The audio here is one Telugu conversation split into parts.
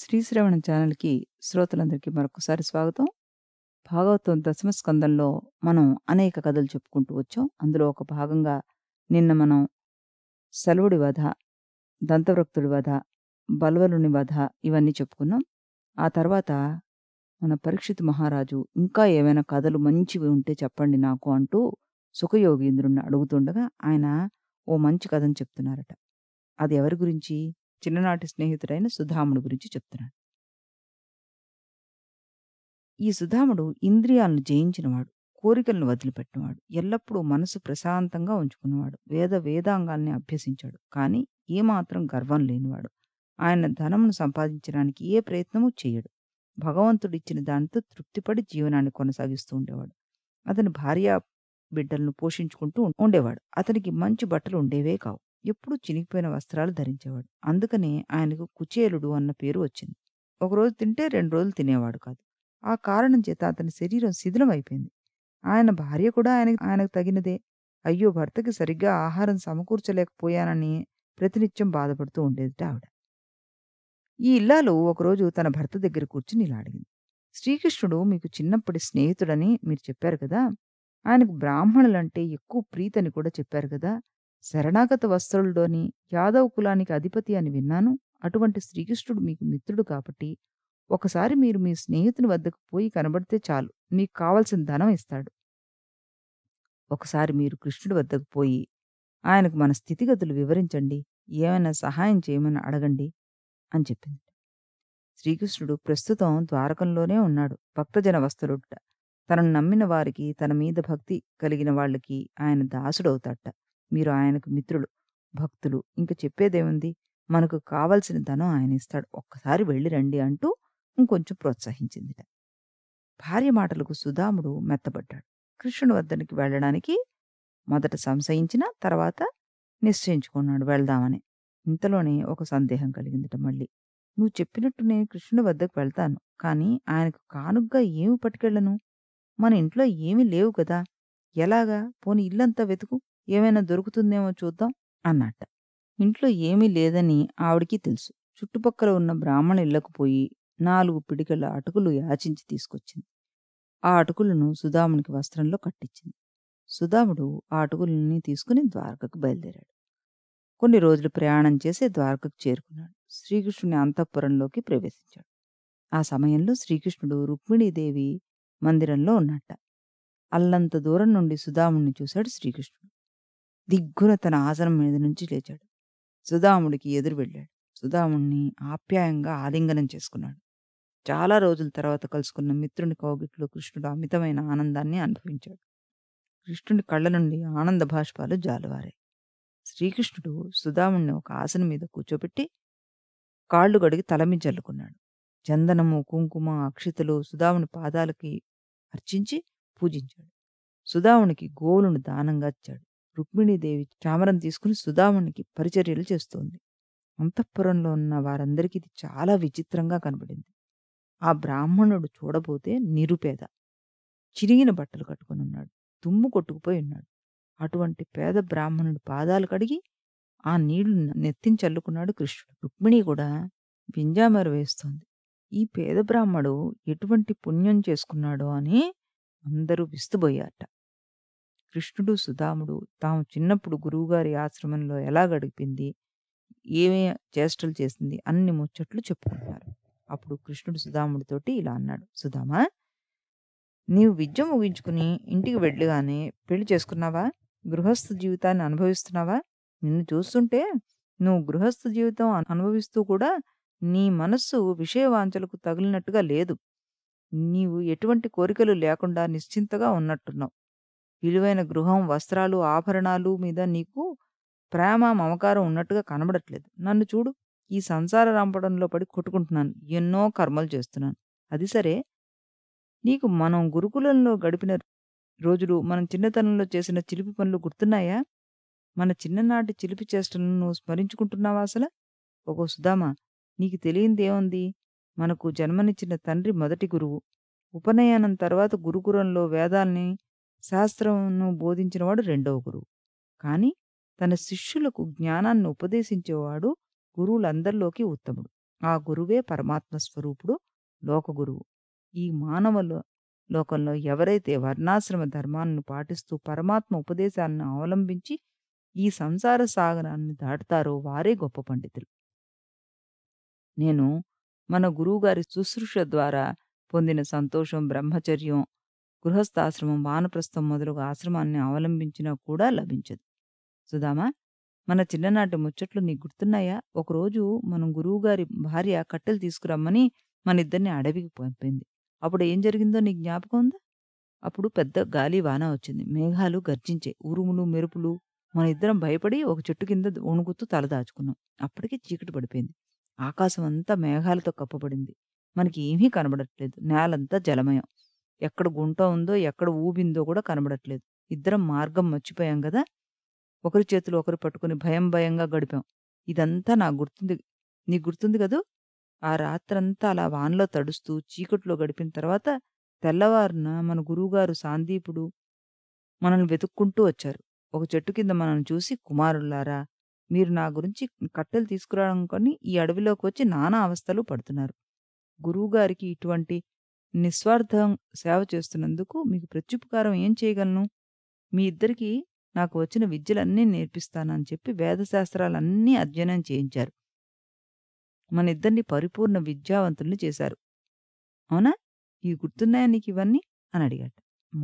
శ్రీశ్రవణ ఛానల్కి శ్రోతలందరికీ మరొకసారి స్వాగతం భాగవతం దశమ స్కందంలో మనం అనేక కథలు చెప్పుకుంటూ వచ్చాం అందులో ఒక భాగంగా నిన్న మనం సెలవుడి వధ దంతవృక్తుడి వధ బలవలుని వధ ఇవన్నీ చెప్పుకున్నాం ఆ తర్వాత మన పరీక్షిత్ మహారాజు ఇంకా ఏమైనా కథలు మంచివి ఉంటే చెప్పండి నాకు అంటూ సుఖయోగీంద్రుణ్ణి అడుగుతుండగా ఆయన ఓ మంచి కథను చెప్తున్నారట అది ఎవరి గురించి చిన్ననాటి స్నేహితుడైన సుధాముడు గురించి చెప్తున్నాడు ఈ సుధాముడు ఇంద్రియాలను జయించినవాడు కోరికలను వదిలిపెట్టినవాడు ఎల్లప్పుడూ మనసు ప్రశాంతంగా ఉంచుకున్నవాడు వేద వేదాంగాల్ని అభ్యసించాడు కానీ ఏమాత్రం గర్వం లేనివాడు ఆయన ధనమును సంపాదించడానికి ఏ ప్రయత్నము చేయడు భగవంతుడిచ్చిన దానితో తృప్తిపడి జీవనాన్ని కొనసాగిస్తూ ఉండేవాడు అతని భార్య బిడ్డలను పోషించుకుంటూ ఉండేవాడు అతనికి మంచి బట్టలు ఉండేవే కావు ఎప్పుడూ చినిగిపోయిన వస్త్రాలు ధరించేవాడు అందుకనే ఆయనకు కుచేలుడు అన్న పేరు వచ్చింది ఒకరోజు తింటే రెండు రోజులు తినేవాడు కాదు ఆ కారణం చేత అతని శరీరం శిథిలం అయిపోయింది ఆయన భార్య కూడా ఆయన ఆయనకు తగినదే అయ్యో భర్తకి సరిగ్గా ఆహారం సమకూర్చలేకపోయానని ప్రతినిత్యం బాధపడుతూ ఉండేదిట ఆవిడ ఈ ఇల్లాలు ఒకరోజు తన భర్త దగ్గర కూర్చుని ఇలా అడిగింది శ్రీకృష్ణుడు మీకు చిన్నప్పటి స్నేహితుడని మీరు చెప్పారు కదా ఆయనకు బ్రాహ్మణులంటే ఎక్కువ ప్రీతని కూడా చెప్పారు కదా శరణాగత వస్త్రుల్లోని యాదవ కులానికి అధిపతి అని విన్నాను అటువంటి శ్రీకృష్ణుడు మీకు మిత్రుడు కాబట్టి ఒకసారి మీరు మీ స్నేహితుని వద్దకు పోయి కనబడితే చాలు మీకు కావలసిన ధనం ఇస్తాడు ఒకసారి మీరు కృష్ణుడి వద్దకు పోయి ఆయనకు మన స్థితిగతులు వివరించండి ఏమైనా సహాయం చేయమని అడగండి అని చెప్పింది శ్రీకృష్ణుడు ప్రస్తుతం ద్వారకంలోనే ఉన్నాడు భక్తజన వస్తులుట తనను నమ్మిన వారికి తన మీద భక్తి కలిగిన వాళ్ళకి ఆయన దాసుడవుతాట మీరు ఆయనకు మిత్రులు భక్తులు ఇంక చెప్పేదేముంది మనకు కావలసిన ధనం ఆయన ఇస్తాడు ఒక్కసారి వెళ్ళి రండి అంటూ ఇంకొంచెం ప్రోత్సహించిందిట భార్య మాటలకు సుధాముడు మెత్తబడ్డాడు కృష్ణుడి వద్దనికి వెళ్ళడానికి మొదట సంశయించిన తర్వాత నిశ్చయించుకున్నాడు వెళ్దామని ఇంతలోనే ఒక సందేహం కలిగిందిట మళ్ళీ నువ్వు చెప్పినట్టు నేను కృష్ణుడి వద్దకు వెళ్తాను కానీ ఆయనకు కానుగ్గా ఏమి పట్టుకెళ్ళను మన ఇంట్లో ఏమీ లేవు కదా ఎలాగా పోని ఇల్లంతా వెతుకు ఏమైనా దొరుకుతుందేమో చూద్దాం అన్నట్ట ఇంట్లో ఏమీ లేదని ఆవిడికి తెలుసు చుట్టుపక్కల ఉన్న బ్రాహ్మణ ఇళ్లకు పోయి నాలుగు పిడికల అటుకులు యాచించి తీసుకొచ్చింది ఆ అటుకులను సుధామునికి వస్త్రంలో కట్టించింది సుధాముడు ఆ అటుకులని తీసుకుని ద్వారకకు బయలుదేరాడు కొన్ని రోజులు ప్రయాణం చేసి ద్వారకకు చేరుకున్నాడు శ్రీకృష్ణుని అంతఃపురంలోకి ప్రవేశించాడు ఆ సమయంలో శ్రీకృష్ణుడు రుక్మిణీదేవి మందిరంలో ఉన్నట్ట అల్లంత దూరం నుండి సుధాముణ్ణి చూశాడు శ్రీకృష్ణుడు దిగ్గున తన ఆసనం మీద నుంచి లేచాడు సుధాముడికి ఎదురు వెళ్ళాడు సుధాముణ్ణి ఆప్యాయంగా ఆలింగనం చేసుకున్నాడు చాలా రోజుల తర్వాత కలుసుకున్న మిత్రుని కౌగిట్లో కృష్ణుడు అమితమైన ఆనందాన్ని అనుభవించాడు కృష్ణుడి కళ్ళ నుండి ఆనంద భాష్పాలు జాలువారాయి శ్రీకృష్ణుడు సుధాముణ్ణి ఒక ఆసనం మీద కూర్చోబెట్టి కాళ్ళు గడిగి తలమి చల్లుకున్నాడు చందనము కుంకుమ అక్షితలు సుధాముని పాదాలకి అర్చించి పూజించాడు సుధామునికి గోలును దానంగా ఇచ్చాడు రుక్మిణీదేవి చామరం తీసుకుని సుధామణికి పరిచర్యలు చేస్తోంది అంతఃపురంలో ఉన్న వారందరికీ ఇది చాలా విచిత్రంగా కనబడింది ఆ బ్రాహ్మణుడు చూడబోతే నిరుపేద చిరిగిన బట్టలు కట్టుకుని ఉన్నాడు తుమ్ము కొట్టుకుపోయి ఉన్నాడు అటువంటి పేద బ్రాహ్మణుడు పాదాలు కడిగి ఆ నీళ్లు నెత్తిని చల్లుకున్నాడు కృష్ణుడు రుక్మిణి కూడా పింజామరు వేస్తోంది ఈ పేద బ్రాహ్మడు ఎటువంటి పుణ్యం చేసుకున్నాడో అని అందరూ విస్తుబోయాట కృష్ణుడు సుధాముడు తాము చిన్నప్పుడు గురువుగారి ఆశ్రమంలో ఎలా గడిపింది ఏమే చేష్టలు చేసింది అన్ని ముచ్చట్లు చెప్పుకుంటున్నారు అప్పుడు కృష్ణుడు సుధాముడితోటి ఇలా అన్నాడు సుధామా నీవు విద్య ముగించుకుని ఇంటికి వెళ్ళగానే పెళ్లి చేసుకున్నావా గృహస్థ జీవితాన్ని అనుభవిస్తున్నావా నిన్ను చూస్తుంటే నువ్వు గృహస్థ జీవితం అనుభవిస్తూ కూడా నీ మనస్సు విషయవాంచలకు తగిలినట్టుగా లేదు నీవు ఎటువంటి కోరికలు లేకుండా నిశ్చింతగా ఉన్నట్టున్నావు విలువైన గృహం వస్త్రాలు ఆభరణాలు మీద నీకు ప్రేమ మమకారం ఉన్నట్టుగా కనబడట్లేదు నన్ను చూడు ఈ సంసార రంపడంలో పడి కొట్టుకుంటున్నాను ఎన్నో కర్మలు చేస్తున్నాను అది సరే నీకు మనం గురుకులంలో గడిపిన రోజులు మనం చిన్నతనంలో చేసిన చిలిపి పనులు గుర్తున్నాయా మన చిన్ననాటి చిలిపి చేష్టలను స్మరించుకుంటున్నావా అసలు ఒక సుధామా నీకు ఏముంది మనకు జన్మనిచ్చిన తండ్రి మొదటి గురువు ఉపనయనం తర్వాత గురుకులంలో వేదాల్ని శాస్త్రంను బోధించినవాడు రెండవ గురువు కానీ తన శిష్యులకు జ్ఞానాన్ని ఉపదేశించేవాడు గురువులందరిలోకి ఉత్తముడు ఆ గురువే పరమాత్మ స్వరూపుడు లోకగురువు ఈ మానవ లోకంలో ఎవరైతే వర్ణాశ్రమ ధర్మాన్ని పాటిస్తూ పరమాత్మ ఉపదేశాలను అవలంబించి ఈ సంసార సాగరాన్ని దాటుతారో వారే గొప్ప పండితులు నేను మన గురువుగారి శుశ్రూష ద్వారా పొందిన సంతోషం బ్రహ్మచర్యం గృహస్థాశ్రమం వానప్రస్థం మొదలుగు ఆశ్రమాన్ని అవలంబించినా కూడా లభించదు సుధామా మన చిన్ననాటి ముచ్చట్లు నీకు గుర్తున్నాయా ఒకరోజు మనం గురువుగారి భార్య కట్టెలు తీసుకురమ్మని మన ఇద్దరిని అడవికి పంపింది అప్పుడు ఏం జరిగిందో నీకు జ్ఞాపకం ఉందా అప్పుడు పెద్ద గాలి వాన వచ్చింది మేఘాలు గర్జించాయి ఉరుములు మెరుపులు మన ఇద్దరం భయపడి ఒక చెట్టు కింద వణుకుతూ తలదాచుకున్నాం అప్పటికి చీకటి పడిపోయింది ఆకాశం అంతా మేఘాలతో కప్పబడింది మనకి ఏమీ కనబడట్లేదు నేలంతా జలమయం ఎక్కడ గుంట ఉందో ఎక్కడ ఊబిందో కూడా కనబడట్లేదు ఇద్దరం మార్గం మర్చిపోయాం కదా ఒకరి చేతులు ఒకరు పట్టుకుని భయం భయంగా గడిపాం ఇదంతా నాకు గుర్తుంది నీకు గుర్తుంది కదూ ఆ రాత్రంతా అలా వానలో తడుస్తూ చీకట్లో గడిపిన తర్వాత తెల్లవారున మన గురువుగారు సాందీపుడు మనల్ని వెతుక్కుంటూ వచ్చారు ఒక చెట్టు కింద మనల్ని చూసి కుమారులారా మీరు నా గురించి కట్టెలు తీసుకురావడం కానీ ఈ అడవిలోకి వచ్చి నానా అవస్థలు పడుతున్నారు గురువుగారికి ఇటువంటి నిస్వార్థం సేవ చేస్తున్నందుకు మీకు ప్రత్యుపకారం ఏం చేయగలను మీ ఇద్దరికీ నాకు వచ్చిన విద్యలన్నీ నేర్పిస్తానని చెప్పి వేదశాస్త్రాలన్నీ అధ్యయనం చేయించారు మన ఇద్దరిని పరిపూర్ణ విద్యావంతుల్ని చేశారు అవునా ఈ గుర్తున్నాయా నీకు ఇవన్నీ అని అడిగాడు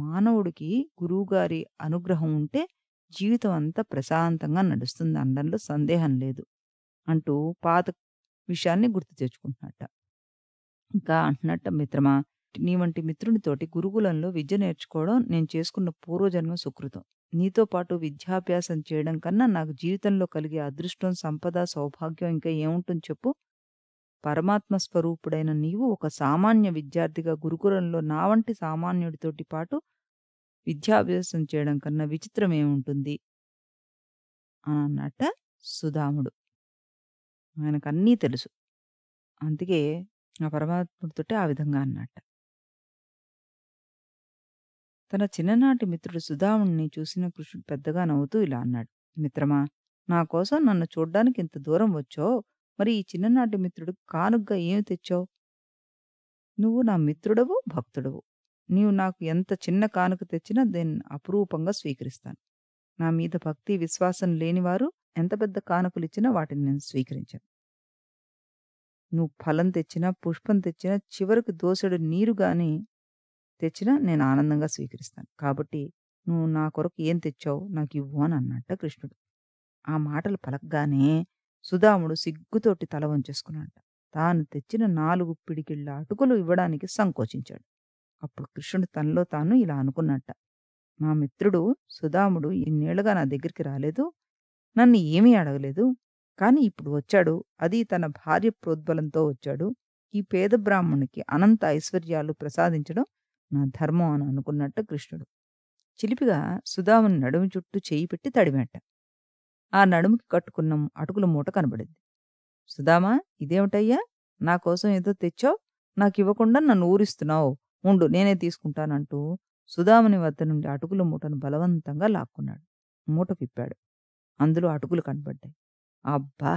మానవుడికి గురువుగారి అనుగ్రహం ఉంటే జీవితం అంతా ప్రశాంతంగా నడుస్తుంది అనడంలో సందేహం లేదు అంటూ పాత విషయాన్ని గుర్తు తెచ్చుకుంటున్నట్ట ఇంకా అంటున్నట్ట మిత్రమా నీ వంటి మిత్రునితోటి గురుకులంలో విద్య నేర్చుకోవడం నేను చేసుకున్న పూర్వజన్మ సుకృతం నీతో పాటు విద్యాభ్యాసం చేయడం కన్నా నాకు జీవితంలో కలిగే అదృష్టం సంపద సౌభాగ్యం ఇంకా ఏముంటుంది చెప్పు పరమాత్మ స్వరూపుడైన నీవు ఒక సామాన్య విద్యార్థిగా గురుకులంలో నా వంటి సామాన్యుడితోటి పాటు విద్యాభ్యాసం చేయడం కన్నా విచిత్రం ఏముంటుంది అని అన్నట్ట సుధాముడు ఆయనకు అన్నీ తెలుసు అందుకే ఆ పరమాత్ముడితోటే ఆ విధంగా అన్నట్టు తన చిన్ననాటి మిత్రుడు సుధాముణ్ణి చూసిన కృష్ణుడు పెద్దగా నవ్వుతూ ఇలా అన్నాడు మిత్రమా నా కోసం నన్ను చూడ్డానికి ఇంత దూరం వచ్చో మరి ఈ చిన్ననాటి మిత్రుడు కానుగ్గా ఏమి తెచ్చావు నువ్వు నా మిత్రుడవు భక్తుడవు నీవు నాకు ఎంత చిన్న కానుక తెచ్చినా దీన్ని అపురూపంగా స్వీకరిస్తాను నా మీద భక్తి విశ్వాసం లేనివారు ఎంత పెద్ద కానుకలు ఇచ్చినా వాటిని నేను స్వీకరించాను నువ్వు ఫలం తెచ్చినా పుష్పం తెచ్చినా చివరికి దోసెడు నీరు తెచ్చినా నేను ఆనందంగా స్వీకరిస్తాను కాబట్టి నువ్వు నా కొరకు ఏం తెచ్చావు నాకు ఇవ్వు అని అన్నట్ట కృష్ణుడు ఆ మాటలు పలకగానే సుధాముడు సిగ్గుతోటి తల వంచేసుకున్నాట తాను తెచ్చిన నాలుగు పిడికిళ్ళ అటుకులు ఇవ్వడానికి సంకోచించాడు అప్పుడు కృష్ణుడు తనలో తాను ఇలా అనుకున్నట్ట నా మిత్రుడు సుధాముడు ఇన్నేళ్లుగా నా దగ్గరికి రాలేదు నన్ను ఏమీ అడగలేదు కానీ ఇప్పుడు వచ్చాడు అది తన భార్య ప్రోద్బలంతో వచ్చాడు ఈ పేద బ్రాహ్మణునికి అనంత ఐశ్వర్యాలు ప్రసాదించడం నా ధర్మం అని అనుకున్నట్టు కృష్ణుడు చిలిపిగా సుధాముని నడుము చుట్టూ చేయి పెట్టి తడిమేట ఆ నడుముకి కట్టుకున్న అటుకుల మూట కనబడింది సుధామా ఇదేమిటయ్యా నా కోసం ఏదో తెచ్చావు నాకు ఇవ్వకుండా నన్ను ఊరిస్తున్నావు ఉండు నేనే తీసుకుంటానంటూ సుధాముని వద్ద నుండి అటుకుల మూటను బలవంతంగా లాక్కున్నాడు మూట విప్పాడు అందులో అటుకులు కనబడ్డాయి అబ్బా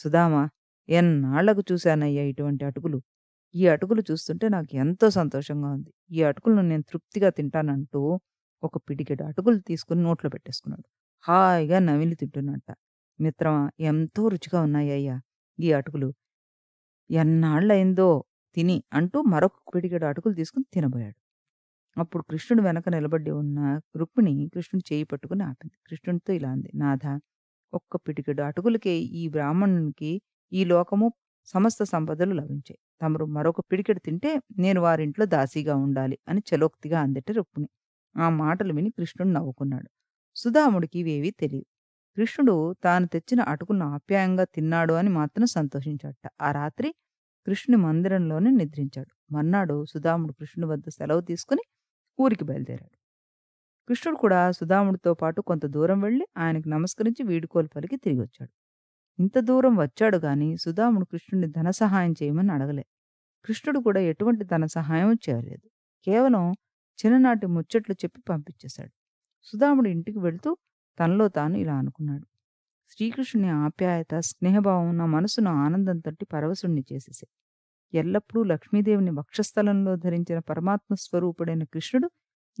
సుధామా ఎన్నాళ్లకు చూశానయ్యా ఇటువంటి అటుకులు ఈ అటుకులు చూస్తుంటే నాకు ఎంతో సంతోషంగా ఉంది ఈ అటుకులను నేను తృప్తిగా తింటానంటూ ఒక పిడికెడు అటుకులు తీసుకుని నోట్లో పెట్టేసుకున్నాడు హాయిగా నవిలి తింటున్నట్ట మిత్రమా ఎంతో రుచిగా ఉన్నాయ్యా ఈ అటుకులు ఎన్నాళ్ళైందో తిని అంటూ మరొక పిడికెడు అటుకులు తీసుకుని తినబోయాడు అప్పుడు కృష్ణుడు వెనక నిలబడి ఉన్న రుక్మిణి కృష్ణుడు చేయి పట్టుకుని ఆపింది కృష్ణుడితో ఇలా అంది నాథ ఒక్క పిటికెడు అటుకులకే ఈ బ్రాహ్మణునికి ఈ లోకము సమస్త సంపదలు లభించాయి తమరు మరొక పిడికెడు తింటే నేను వారింట్లో దాసీగా ఉండాలి అని చలోక్తిగా అందట రుక్మిణి ఆ మాటలు విని కృష్ణుడు నవ్వుకున్నాడు సుధాముడికి ఇవేవీ తెలియదు కృష్ణుడు తాను తెచ్చిన అటుకును ఆప్యాయంగా తిన్నాడు అని మాత్రం సంతోషించాడట ఆ రాత్రి కృష్ణుని మందిరంలోనే నిద్రించాడు మర్నాడు సుధాముడు కృష్ణుడి వద్ద సెలవు తీసుకుని ఊరికి బయలుదేరాడు కృష్ణుడు కూడా సుధాముడితో పాటు కొంత దూరం వెళ్ళి ఆయనకు నమస్కరించి వీడుకోలు పలికి తిరిగి వచ్చాడు ఇంత దూరం వచ్చాడు గాని సుధాముడు కృష్ణుడిని ధన సహాయం చేయమని అడగలే కృష్ణుడు కూడా ఎటువంటి ధన సహాయం చేయలేదు కేవలం చిన్ననాటి ముచ్చట్లు చెప్పి పంపించేశాడు సుధాముడు ఇంటికి వెళుతూ తనలో తాను ఇలా అనుకున్నాడు శ్రీకృష్ణుని ఆప్యాయత స్నేహభావం నా మనసును ఆనందం తట్టి పరవశుణ్ణి చేసేసే ఎల్లప్పుడూ లక్ష్మీదేవిని వక్షస్థలంలో ధరించిన పరమాత్మ స్వరూపుడైన కృష్ణుడు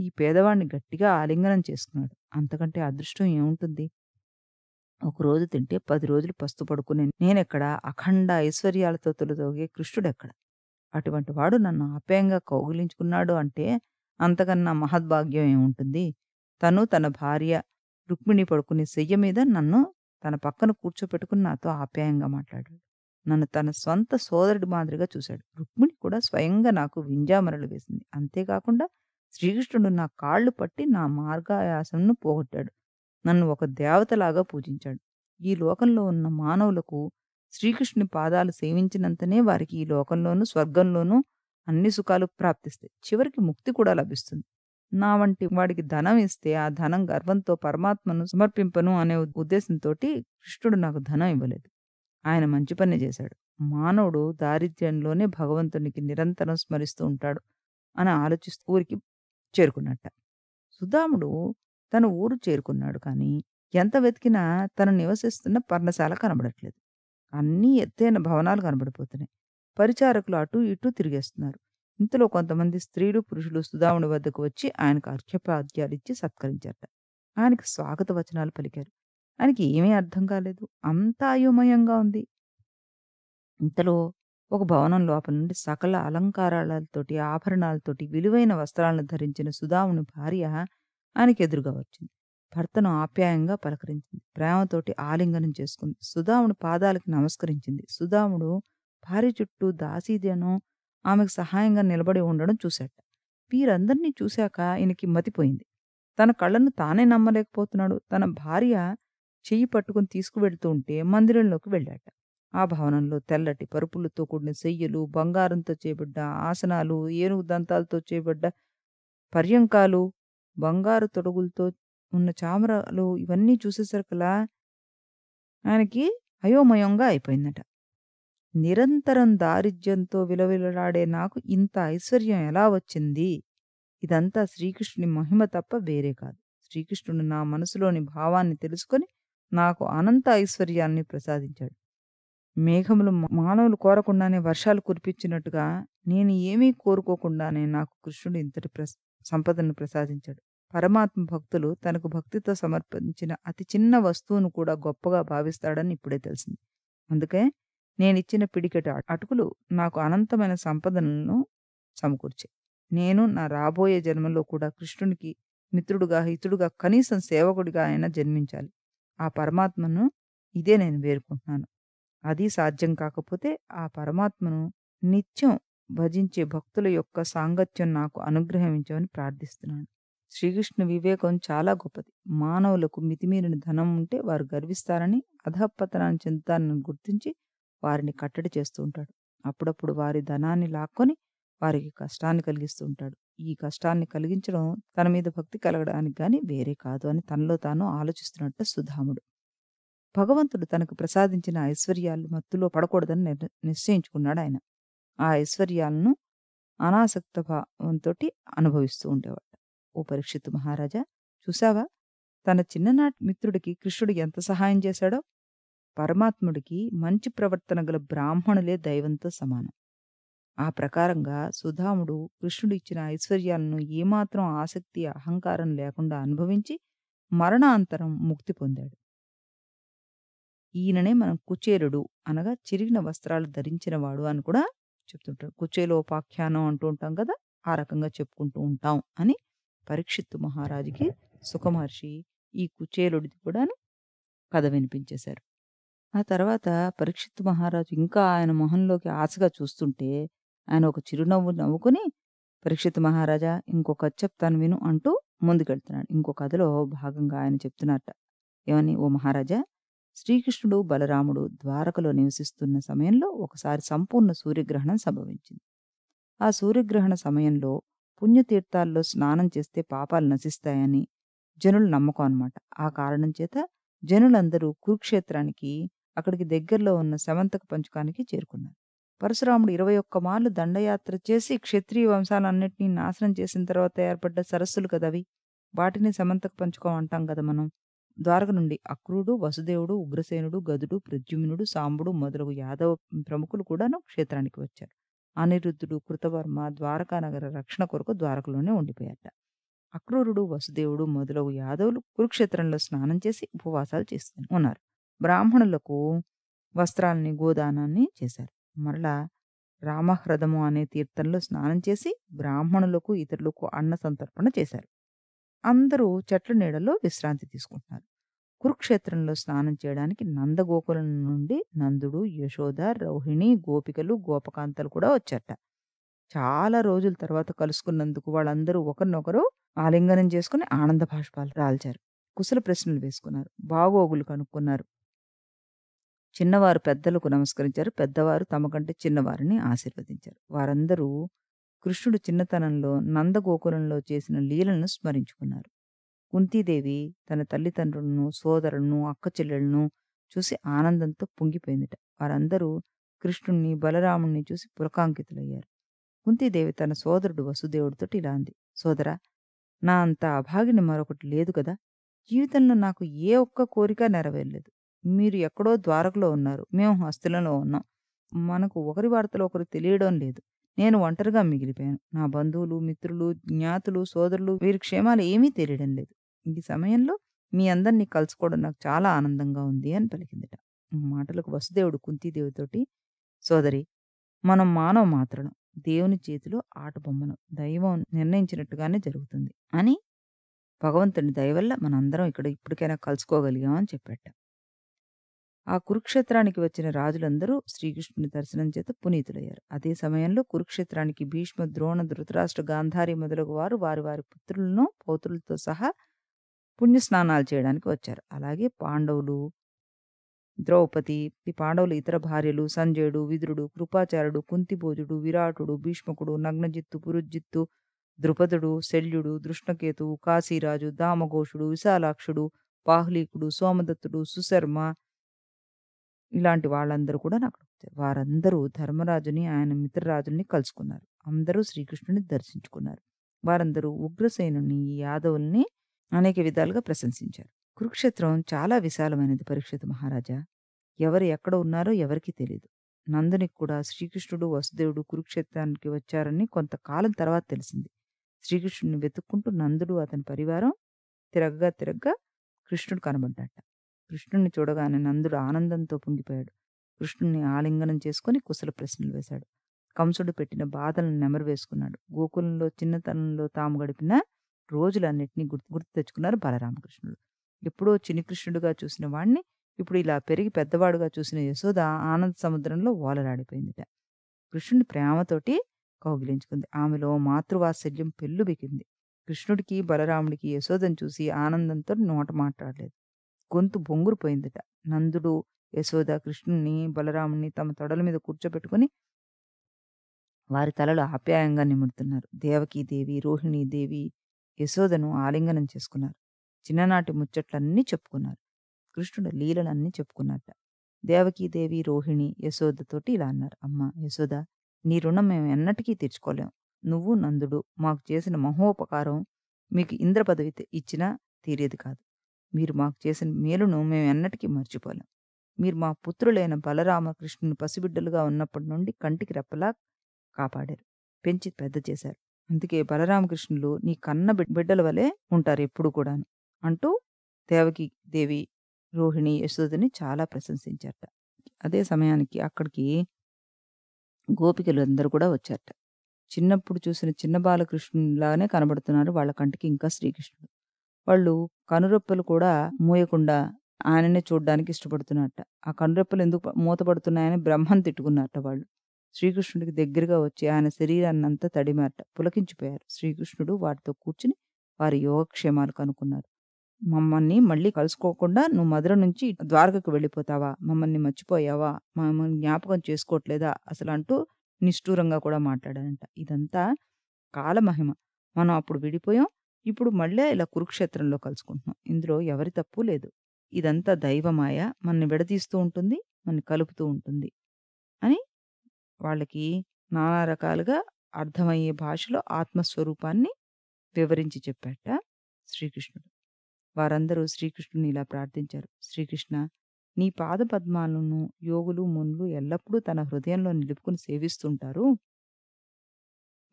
ఈ పేదవాణ్ణి గట్టిగా ఆలింగనం చేసుకున్నాడు అంతకంటే అదృష్టం ఏముంటుంది ఒక రోజు తింటే పది రోజులు పస్తు పడుకునే నేనెక్కడ అఖండ ఐశ్వర్యాలతో తొలదోగే కృష్ణుడెక్కడ అటువంటి వాడు నన్ను ఆప్యాయంగా కౌగిలించుకున్నాడు అంటే అంతకన్నా మహద్భాగ్యం ఏముంటుంది తను తన భార్య రుక్మిణి పడుకునే శయ్య మీద నన్ను తన పక్కన కూర్చోపెట్టుకుని నాతో ఆప్యాయంగా మాట్లాడాడు నన్ను తన సొంత సోదరుడి మాదిరిగా చూశాడు రుక్మిణి కూడా స్వయంగా నాకు వింజామరలు వేసింది అంతేకాకుండా శ్రీకృష్ణుడు నా కాళ్ళు పట్టి నా మార్గాయాసంను పోగొట్టాడు నన్ను ఒక దేవతలాగా పూజించాడు ఈ లోకంలో ఉన్న మానవులకు శ్రీకృష్ణుని పాదాలు సేవించినంతనే వారికి ఈ లోకంలోనూ స్వర్గంలోనూ అన్ని సుఖాలు ప్రాప్తిస్తాయి చివరికి ముక్తి కూడా లభిస్తుంది నా వంటి వాడికి ధనం ఇస్తే ఆ ధనం గర్వంతో పరమాత్మను సమర్పింపను అనే ఉద్దేశంతో కృష్ణుడు నాకు ధనం ఇవ్వలేదు ఆయన మంచి పని చేశాడు మానవుడు దారిద్ర్యంలోనే భగవంతునికి నిరంతరం స్మరిస్తూ ఉంటాడు అని ఆలోచిస్తూ ఊరికి చేరుకున్నట్ట సుధాముడు తన ఊరు చేరుకున్నాడు కానీ ఎంత వెతికినా తను నివసిస్తున్న పర్ణశాల కనబడట్లేదు అన్నీ ఎత్తైన భవనాలు కనబడిపోతున్నాయి పరిచారకులు అటు ఇటు తిరిగేస్తున్నారు ఇంతలో కొంతమంది స్త్రీలు పురుషులు సుధాముడి వద్దకు వచ్చి ఆయనకు అర్ఘ్యపాద్యాలు ఇచ్చి సత్కరించారట ఆయనకు స్వాగత వచనాలు పలికారు ఆయనకి ఏమీ అర్థం కాలేదు అంతా అయోమయంగా ఉంది ఇంతలో ఒక భవనం లోపల నుండి సకల అలంకారాలతోటి ఆభరణాలతోటి విలువైన వస్త్రాలను ధరించిన సుధాముని భార్య ఆయనకి ఎదురుగా వచ్చింది భర్తను ఆప్యాయంగా పలకరించింది ప్రేమతోటి ఆలింగనం చేసుకుంది సుధాముడు పాదాలకు నమస్కరించింది సుధాముడు భార్య చుట్టూ దాసీదనం ఆమెకు సహాయంగా నిలబడి ఉండడం చూశాట వీరందరినీ చూశాక ఈయనకి మతిపోయింది తన కళ్ళను తానే నమ్మలేకపోతున్నాడు తన భార్య చెయ్యి పట్టుకుని తీసుకువెళ్తూ ఉంటే మందిరంలోకి వెళ్ళాట ఆ భవనంలో తెల్లటి పరుపులతో కూడిన సెయ్యలు బంగారంతో చేయబడ్డ ఆసనాలు ఏనుగు దంతాలతో చేయబడ్డ పర్యంకాలు బంగారు తొడుగులతో ఉన్న చామరాలు ఇవన్నీ చూసేసరికలా ఆయనకి అయోమయంగా అయిపోయిందట నిరంతరం దారిద్ర్యంతో విలవిలలాడే నాకు ఇంత ఐశ్వర్యం ఎలా వచ్చింది ఇదంతా శ్రీకృష్ణుని మహిమ తప్ప వేరే కాదు శ్రీకృష్ణుడు నా మనసులోని భావాన్ని తెలుసుకొని నాకు అనంత ఐశ్వర్యాన్ని ప్రసాదించాడు మేఘములు మానవులు కోరకుండానే వర్షాలు కురిపించినట్టుగా నేను ఏమీ కోరుకోకుండానే నాకు కృష్ణుడు ఇంతటి ప్రస్ సంపదను ప్రసాదించాడు పరమాత్మ భక్తులు తనకు భక్తితో సమర్పించిన అతి చిన్న వస్తువును కూడా గొప్పగా భావిస్తాడని ఇప్పుడే తెలిసింది అందుకే నేనిచ్చిన పిడికెట అటుకులు నాకు అనంతమైన సంపదలను సమకూర్చాయి నేను నా రాబోయే జన్మలో కూడా కృష్ణునికి మిత్రుడుగా హితుడుగా కనీసం సేవకుడిగా ఆయన జన్మించాలి ఆ పరమాత్మను ఇదే నేను వేరుకుంటున్నాను అది సాధ్యం కాకపోతే ఆ పరమాత్మను నిత్యం భజించే భక్తుల యొక్క సాంగత్యం నాకు అనుగ్రహించమని ప్రార్థిస్తున్నాను శ్రీకృష్ణ వివేకం చాలా గొప్పది మానవులకు మితిమీరిన ధనం ఉంటే వారు గర్విస్తారని అధపతనాన్ని చెందుతారని గుర్తించి వారిని కట్టడి చేస్తూ ఉంటాడు అప్పుడప్పుడు వారి ధనాన్ని లాక్కొని వారికి కష్టాన్ని కలిగిస్తూ ఉంటాడు ఈ కష్టాన్ని కలిగించడం తన మీద భక్తి కలగడానికి కానీ వేరే కాదు అని తనలో తాను ఆలోచిస్తున్నట్టు సుధాముడు భగవంతుడు తనకు ప్రసాదించిన ఐశ్వర్యాలు మత్తులో పడకూడదని నిశ్చయించుకున్నాడు ఆయన ఆ ఐశ్వర్యాలను అనాసక్త భావంతో అనుభవిస్తూ ఉండేవాడు ఓ పరీక్షిత్ మహారాజా చూసావా తన చిన్ననాటి మిత్రుడికి కృష్ణుడు ఎంత సహాయం చేశాడో పరమాత్ముడికి మంచి ప్రవర్తన గల బ్రాహ్మణులే దైవంతో సమానం ఆ ప్రకారంగా సుధాముడు కృష్ణుడు ఇచ్చిన ఐశ్వర్యాలను ఏమాత్రం ఆసక్తి అహంకారం లేకుండా అనుభవించి మరణాంతరం ముక్తి పొందాడు ఈయననే మనం కుచేరుడు అనగా చిరిగిన వస్త్రాలు ధరించినవాడు అని కూడా చెప్తుంటారు ఉపాఖ్యానం అంటూ ఉంటాం కదా ఆ రకంగా చెప్పుకుంటూ ఉంటాం అని పరీక్షిత్తు మహారాజుకి సుఖమహర్షి ఈ కుచేలుడిది కూడాను కథ వినిపించేశారు ఆ తర్వాత పరీక్షిత్తు మహారాజు ఇంకా ఆయన మొహంలోకి ఆశగా చూస్తుంటే ఆయన ఒక చిరునవ్వు నవ్వుకుని పరీక్షిత్ మహారాజా ఇంకొక చెప్తాను విను అంటూ ముందుకెళ్తున్నాడు ఇంకో కథలో భాగంగా ఆయన చెప్తున్నట్ట ఏమని ఓ మహారాజా శ్రీకృష్ణుడు బలరాముడు ద్వారకలో నివసిస్తున్న సమయంలో ఒకసారి సంపూర్ణ సూర్యగ్రహణం సంభవించింది ఆ సూర్యగ్రహణ సమయంలో పుణ్యతీర్థాల్లో స్నానం చేస్తే పాపాలు నశిస్తాయని జనులు నమ్మకం అనమాట ఆ కారణం చేత జనులందరూ కురుక్షేత్రానికి అక్కడికి దగ్గరలో ఉన్న శమంతక పంచకానికి చేరుకున్నారు పరశురాముడు ఇరవై ఒక్క మార్లు దండయాత్ర చేసి క్షత్రియ వంశాలన్నింటినీ నాశనం చేసిన తర్వాత ఏర్పడ్డ సరస్సులు కదవి వాటిని సమంతక పంచుకోమంటాం అంటాం కదా మనం ద్వారక నుండి అక్రుడు వసుదేవుడు ఉగ్రసేనుడు గదుడు ప్రద్యుమ్నుడు సాంబుడు మొదలగు యాదవ ప్రముఖులు కూడాను క్షేత్రానికి వచ్చారు అనిరుద్ధుడు కృతవర్మ ద్వారకానగర రక్షణ కొరకు ద్వారకలోనే ఉండిపోయాట అక్రూరుడు వసుదేవుడు మొదలగు యాదవులు కురుక్షేత్రంలో స్నానం చేసి ఉపవాసాలు చేస్తూ ఉన్నారు బ్రాహ్మణులకు వస్త్రాలని గోదానాన్ని చేశారు మరలా రామహ్రదము అనే తీర్థంలో స్నానం చేసి బ్రాహ్మణులకు ఇతరులకు అన్న సంతర్పణ చేశారు అందరూ చెట్ల నీడలో విశ్రాంతి తీసుకుంటున్నారు కురుక్షేత్రంలో స్నానం చేయడానికి నందగోకులం నుండి నందుడు యశోద రోహిణి గోపికలు గోపకాంతలు కూడా వచ్చారట చాలా రోజుల తర్వాత కలుసుకున్నందుకు వాళ్ళందరూ ఒకరినొకరు ఆలింగనం చేసుకుని ఆనంద భాష్పాలు రాల్చారు కుశల ప్రశ్నలు వేసుకున్నారు బాగోగులు కనుక్కున్నారు చిన్నవారు పెద్దలకు నమస్కరించారు పెద్దవారు తమకంటే చిన్నవారిని ఆశీర్వదించారు వారందరూ కృష్ణుడు చిన్నతనంలో నందగోకులంలో చేసిన లీలలను స్మరించుకున్నారు కుంతీదేవి తన తల్లిదండ్రులను సోదరులను అక్కచెల్లెళ్ళను చూసి ఆనందంతో పొంగిపోయిందిట వారందరూ కృష్ణుణ్ణి బలరాముణ్ణి చూసి పురకాంకితులయ్యారు కుంతీదేవి తన సోదరుడు వసుదేవుడితో ఇలా అంది సోదరా నా అంత అభాగిని మరొకటి లేదు కదా జీవితంలో నాకు ఏ ఒక్క కోరిక నెరవేరలేదు మీరు ఎక్కడో ద్వారకలో ఉన్నారు మేము హస్తిలంలో ఉన్నాం మనకు ఒకరి వార్తలు ఒకరు తెలియడం లేదు నేను ఒంటరిగా మిగిలిపోయాను నా బంధువులు మిత్రులు జ్ఞాతులు సోదరులు వీరి క్షేమాలు ఏమీ తెలియడం లేదు ఈ సమయంలో మీ అందరినీ కలుసుకోవడం నాకు చాలా ఆనందంగా ఉంది అని పలికిందిట మాటలకు వసుదేవుడు కుంతీదేవితోటి సోదరి మనం మానవ మాత్రను దేవుని చేతిలో ఆట బొమ్మను దైవం నిర్ణయించినట్టుగానే జరుగుతుంది అని భగవంతుని దయవల్ల మనందరం ఇక్కడ ఇప్పటికైనా కలుసుకోగలిగామని చెప్పాట ఆ కురుక్షేత్రానికి వచ్చిన రాజులందరూ శ్రీకృష్ణుని దర్శనం చేత పునీతులయ్యారు అదే సమయంలో కురుక్షేత్రానికి భీష్మ ద్రోణ ధృతరాష్ట్ర గాంధారి మొదలగు వారు వారి వారి పుత్రులను పౌత్రులతో సహా పుణ్యస్నానాలు చేయడానికి వచ్చారు అలాగే పాండవులు ద్రౌపది ఈ పాండవులు ఇతర భార్యలు సంజయుడు విదురుడు కృపాచారుడు కుంతిభోజుడు విరాటుడు భీష్మకుడు నగ్నజిత్తు పురుజిత్తు ద్రుపదుడు శల్యుడు దృష్ణకేతువు కాశీరాజు దామఘోషుడు విశాలాక్షుడు పాహ్లీకుడు సోమదత్తుడు సుశర్మ ఇలాంటి వాళ్ళందరూ కూడా నాకు వారందరూ ధర్మరాజుని ఆయన మిత్రరాజుల్ని కలుసుకున్నారు అందరూ శ్రీకృష్ణుని దర్శించుకున్నారు వారందరూ ఉగ్రసేనుని యాదవుల్ని అనేక విధాలుగా ప్రశంసించారు కురుక్షేత్రం చాలా విశాలమైనది పరీక్షిత మహారాజా ఎవరు ఎక్కడ ఉన్నారో ఎవరికీ తెలియదు నందునికి కూడా శ్రీకృష్ణుడు వసుదేవుడు కురుక్షేత్రానికి వచ్చారని కొంతకాలం తర్వాత తెలిసింది శ్రీకృష్ణుడిని వెతుక్కుంటూ నందుడు అతని పరివారం తిరగ్గా తిరగ్గా కృష్ణుడు కనబడ్డాట కృష్ణుణ్ణి చూడగానే నందుడు ఆనందంతో పొంగిపోయాడు కృష్ణుణ్ణి ఆలింగనం చేసుకుని కుశల ప్రశ్నలు వేశాడు కంసుడు పెట్టిన బాధలను నెమరు వేసుకున్నాడు గోకులంలో చిన్నతనంలో తాము గడిపిన రోజులన్నింటినీ గుర్తు గుర్తు తెచ్చుకున్నారు బలరామకృష్ణుడు ఎప్పుడో చిన్ని కృష్ణుడుగా చూసిన వాణ్ణి ఇప్పుడు ఇలా పెరిగి పెద్దవాడుగా చూసిన యశోద ఆనంద సముద్రంలో ఓలలాడిపోయిందిట కృష్ణుడి ప్రేమతోటి కౌగిలించుకుంది ఆమెలో మాతృవాత్సల్యం పెళ్ళు బిగింది కృష్ణుడికి బలరాముడికి యశోదను చూసి ఆనందంతో నోట మాట్లాడలేదు గొంతు బొంగురుపోయిందట నందుడు యశోద కృష్ణుని బలరాముని తమ తొడల మీద కూర్చోబెట్టుకుని వారి తలలు ఆప్యాయంగా నిముడుతున్నారు దేవకీదేవి రోహిణీదేవి యశోదను ఆలింగనం చేసుకున్నారు చిన్ననాటి ముచ్చట్లన్నీ చెప్పుకున్నారు కృష్ణుడు లీలలన్నీ చెప్పుకున్నట్ట దేవకీదేవి రోహిణి యశోదతోటి ఇలా అన్నారు అమ్మ యశోద నీ రుణం మేము ఎన్నటికీ తీర్చుకోలేం నువ్వు నందుడు మాకు చేసిన మహోపకారం మీకు ఇంద్ర పదవి ఇచ్చినా తీరేది కాదు మీరు మాకు చేసిన మేలును మేము ఎన్నటికీ మర్చిపోలేం మీరు మా పుత్రులైన బలరామకృష్ణుని పసిబిడ్డలుగా ఉన్నప్పటి నుండి కంటికి రెప్పలా కాపాడారు పెంచి పెద్ద చేశారు అందుకే బలరామకృష్ణులు నీ కన్న బిడ్డల వలె ఉంటారు ఎప్పుడు కూడాను అంటూ దేవకి దేవి రోహిణి యశోదని చాలా ప్రశంసించారట అదే సమయానికి అక్కడికి గోపికలు అందరూ కూడా వచ్చారట చిన్నప్పుడు చూసిన చిన్న బాలకృష్ణులానే కనబడుతున్నారు వాళ్ళ కంటికి ఇంకా శ్రీకృష్ణుడు వాళ్ళు కనురెప్పలు కూడా మూయకుండా ఆయననే చూడడానికి ఇష్టపడుతున్నట్ట ఆ కనురెప్పలు ఎందుకు మూతపడుతున్నాయని బ్రహ్మను తిట్టుకున్నట్ట వాళ్ళు శ్రీకృష్ణుడికి దగ్గరగా వచ్చి ఆయన శరీరాన్ని అంతా తడిమారట పులకించిపోయారు శ్రీకృష్ణుడు వాటితో కూర్చుని వారి యోగక్షేమాలు కనుక్కున్నారు మమ్మల్ని మళ్ళీ కలుసుకోకుండా నువ్వు మధుర నుంచి ద్వారకకు వెళ్ళిపోతావా మమ్మల్ని మర్చిపోయావా మమ్మల్ని జ్ఞాపకం చేసుకోవట్లేదా అసలు అంటూ నిష్ఠూరంగా కూడా మాట్లాడారంట ఇదంతా కాలమహిమ మనం అప్పుడు విడిపోయాం ఇప్పుడు మళ్ళీ ఇలా కురుక్షేత్రంలో కలుసుకుంటున్నాం ఇందులో ఎవరి తప్పు లేదు ఇదంతా దైవమాయ మనని విడదీస్తూ ఉంటుంది మనని కలుపుతూ ఉంటుంది అని వాళ్ళకి నానా రకాలుగా అర్థమయ్యే భాషలో ఆత్మస్వరూపాన్ని వివరించి చెప్పాట శ్రీకృష్ణుడు వారందరూ శ్రీకృష్ణుని ఇలా ప్రార్థించారు శ్రీకృష్ణ నీ పాద పద్మాలను యోగులు మునులు ఎల్లప్పుడూ తన హృదయంలో నిలుపుకుని సేవిస్తుంటారు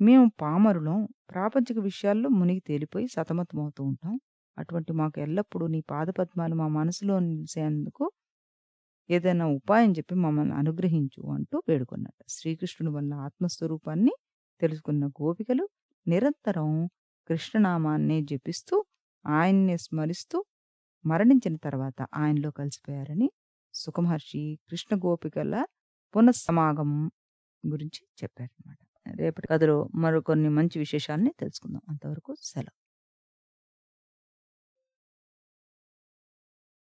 మేము పామరులం ప్రాపంచిక విషయాల్లో మునిగి తేలిపోయి సతమతమవుతూ ఉంటాం అటువంటి మాకు ఎల్లప్పుడూ నీ పాదపద్మాలు మా మనసులో నిలిచేందుకు ఏదైనా ఉపాయం చెప్పి మమ్మల్ని అనుగ్రహించు అంటూ వేడుకున్నారు శ్రీకృష్ణుని వల్ల ఆత్మస్వరూపాన్ని తెలుసుకున్న గోపికలు నిరంతరం కృష్ణనామాన్నే జపిస్తూ ఆయన్నే స్మరిస్తూ మరణించిన తర్వాత ఆయనలో కలిసిపోయారని సుఖమహర్షి కృష్ణ గోపికల పునఃసమాగమం గురించి చెప్పారన్నమాట రేపటి కథలో మరికొన్ని మంచి విశేషాలని తెలుసుకుందాం అంతవరకు సెలవు